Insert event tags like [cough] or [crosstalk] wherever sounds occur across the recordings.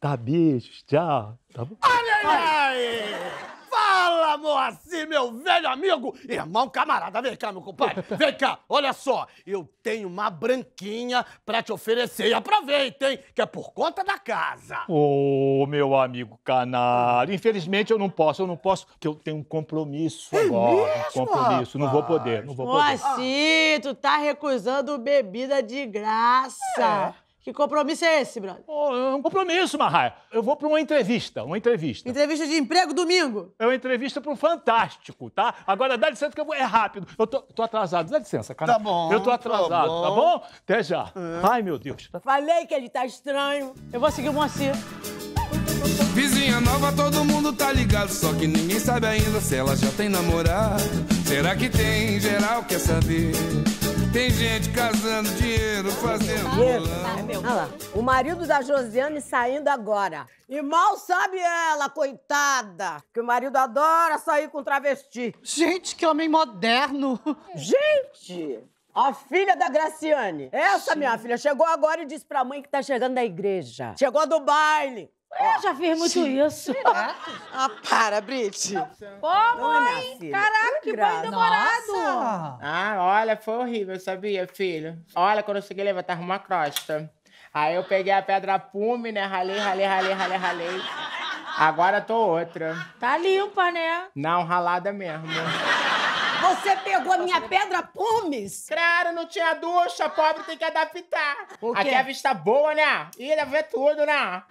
Tá, beijos, tchau. Tá bom? Olha aí! Fala, Moacir, meu velho amigo! Irmão camarada, vem cá, meu compadre. Vem cá, olha só. Eu tenho uma branquinha pra te oferecer. E aproveita, hein? Que é por conta da casa. Ô, meu amigo canário. Infelizmente eu não posso, eu não posso, porque eu tenho um compromisso é agora. Mesmo, um compromisso. Rapaz. Não vou poder, não vou poder. Moacir, tu tá recusando bebida de graça. É. Que compromisso é esse, brother? Oh, é um compromisso, Marraia. Eu vou para uma entrevista, uma entrevista. Entrevista de emprego domingo? É uma entrevista para Fantástico, tá? Agora dá licença que eu vou... É rápido. Eu tô, tô atrasado. Dá licença, cara. Tá bom. Eu tô tá atrasado, tá bom? Tá bom? Até já. É. Ai, meu Deus. Falei que ele tá estranho. Eu vou seguir o Moacir. Vizinha nova, todo mundo tá ligado. Só que ninguém sabe ainda se ela já tem namorado. Será que tem? Geral quer saber. Tem gente casando, dinheiro fazendo. Dinheiro meu. Olha lá. O marido da Josiane saindo agora. E mal sabe ela, coitada, que o marido adora sair com travesti. Gente, que homem moderno. Gente! A filha da Graciane. Essa, Sim. minha filha, chegou agora e disse pra mãe que tá chegando da igreja. Chegou do baile. Eu já fiz muito Sim. isso. Ah, ah, para, Brit. É, Ô, mãe! Caraca, que banho demorado! Nossa. Ah, olha, foi horrível, sabia, filho? Olha, quando eu cheguei levantar uma crosta. Aí eu peguei a pedra pume, né? Ralei, ralei, ralei, ralei, ralei. Agora tô outra. Tá limpa, né? Não, ralada mesmo. Você pegou a minha pedra pumes? Claro, não tinha ducha, pobre tem que adaptar. Aqui é a vista boa, né? E deve ver tudo, né?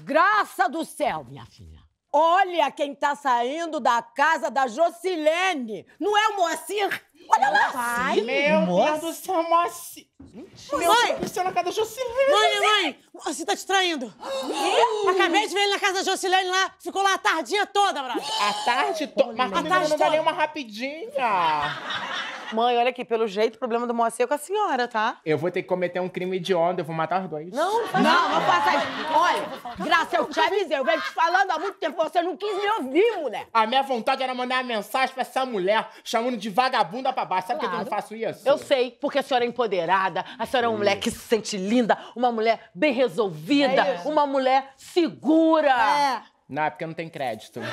Graça do céu, minha filha. Olha quem tá saindo da casa da Jocilene. Não é o Moacir? Olha lá! Pai, meu Nossa. Deus do céu, Moacir! Meu mãe! Tá Deus na casa da Jocilene! Mãe, mãe! Você tá distraindo! Uh. Acabei de ver ele na casa da Jocilene lá, ficou lá a tardinha toda, brother! A tarde toda? Mas a tarde não dá uma rapidinha! Mãe, olha aqui, pelo jeito, o problema do Moacir é com a senhora, tá? Eu vou ter que cometer um crime hediondo, eu vou matar os dois. Não, não, não faça isso. Olha, Graça, eu te avisei, eu venho te falando há muito tempo, você não quis me ouvir, mulher. A minha vontade era mandar uma mensagem pra essa mulher, chamando de vagabunda pra baixo. Sabe claro. por que eu não faço isso? Eu sei, porque a senhora é empoderada, a senhora é uma hum. mulher que se sente linda, uma mulher bem resolvida, é uma mulher segura. É. Não, é porque não tem crédito. [laughs]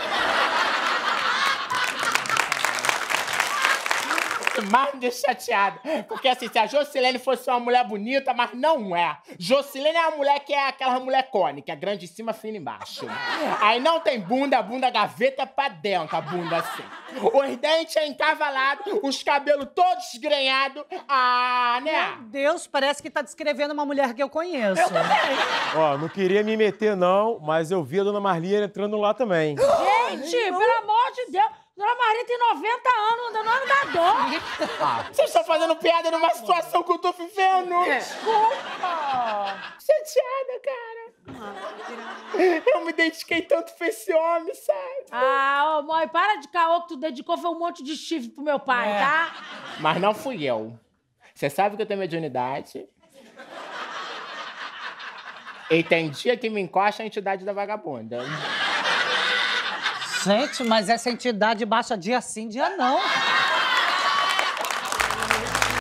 negócio mais me deixa chateada. Porque assim, se a Jocilene fosse uma mulher bonita, mas não é. Jocilene é uma mulher que é aquela mulher cônica, é grande em cima, fina embaixo. Aí não tem bunda, a bunda gaveta pra dentro, a bunda assim. Os dentes é encavalado, os cabelos todos desgrenhados. Ah, né? Meu Deus, parece que tá descrevendo uma mulher que eu conheço. Eu também. Ó, não queria me meter, não, mas eu vi a dona Marli entrando lá também. Gente, pelo amor de Deus! Dona Maria tem 90 anos, não ano da dor. [laughs] Você vocês estão fazendo piada numa situação que eu tô vivendo. É. Desculpa. Chateada, cara. Eu me dediquei tanto pra esse homem, sabe? Ah, ô, mãe, para de caô que tu dedicou foi um monte de chifre pro meu pai, é. tá? Mas não fui eu. Você sabe que eu tenho mediunidade. E tem dia que me encosta a entidade da vagabunda. Gente, mas essa entidade baixa dia sim, dia não.